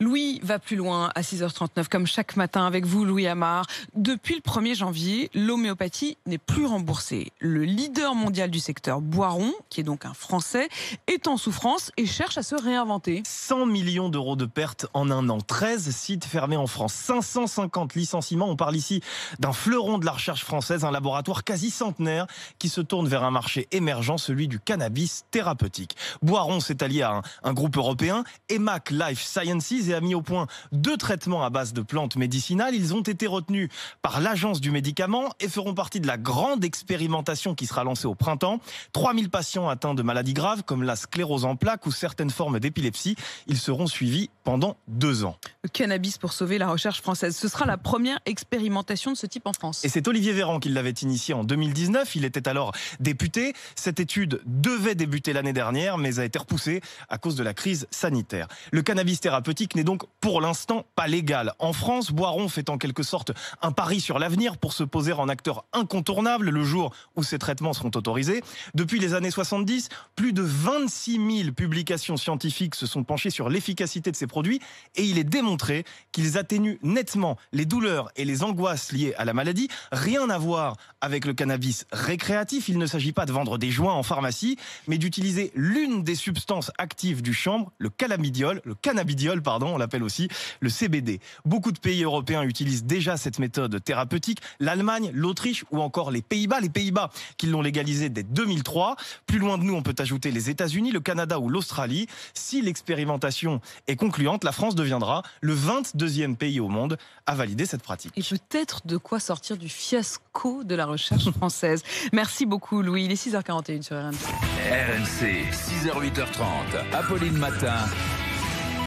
Louis va plus loin à 6h39, comme chaque matin avec vous, Louis Amar. Depuis le 1er janvier, l'homéopathie n'est plus remboursée. Le leader mondial du secteur, Boiron, qui est donc un Français, est en souffrance et cherche à se réinventer. 100 millions d'euros de pertes en un an, 13 sites fermés en France, 550 licenciements. On parle ici d'un fleuron de la recherche française, un laboratoire quasi centenaire qui se tourne vers un marché émergent, celui du cannabis thérapeutique. Boiron s'est allié à un, un groupe européen, EMAC Life Sciences, a mis au point deux traitements à base de plantes médicinales. Ils ont été retenus par l'Agence du médicament et feront partie de la grande expérimentation qui sera lancée au printemps. 3000 patients atteints de maladies graves comme la sclérose en plaques ou certaines formes d'épilepsie, ils seront suivis pendant deux ans. Le cannabis pour sauver la recherche française. Ce sera la première expérimentation de ce type en France. Et c'est Olivier Véran qui l'avait initié en 2019. Il était alors député. Cette étude devait débuter l'année dernière, mais a été repoussée à cause de la crise sanitaire. Le cannabis thérapeutique donc pour l'instant pas légal. En France, Boiron fait en quelque sorte un pari sur l'avenir pour se poser en acteur incontournable le jour où ces traitements seront autorisés. Depuis les années 70, plus de 26 000 publications scientifiques se sont penchées sur l'efficacité de ces produits et il est démontré qu'ils atténuent nettement les douleurs et les angoisses liées à la maladie. Rien à voir avec le cannabis récréatif. Il ne s'agit pas de vendre des joints en pharmacie, mais d'utiliser l'une des substances actives du chambre, le cannabidiol, le cannabidiol, pardon, on l'appelle aussi le CBD. Beaucoup de pays européens utilisent déjà cette méthode thérapeutique, l'Allemagne, l'Autriche ou encore les Pays-Bas, les Pays-Bas qui l'ont légalisé dès 2003. Plus loin de nous, on peut ajouter les États-Unis, le Canada ou l'Australie. Si l'expérimentation est concluante, la France deviendra le 22e pays au monde à valider cette pratique. Et peut-être de quoi sortir du fiasco de la recherche française. Merci beaucoup Louis, il est 6h41 sur RMC. RMC, 6h8h30, Apolline Matin.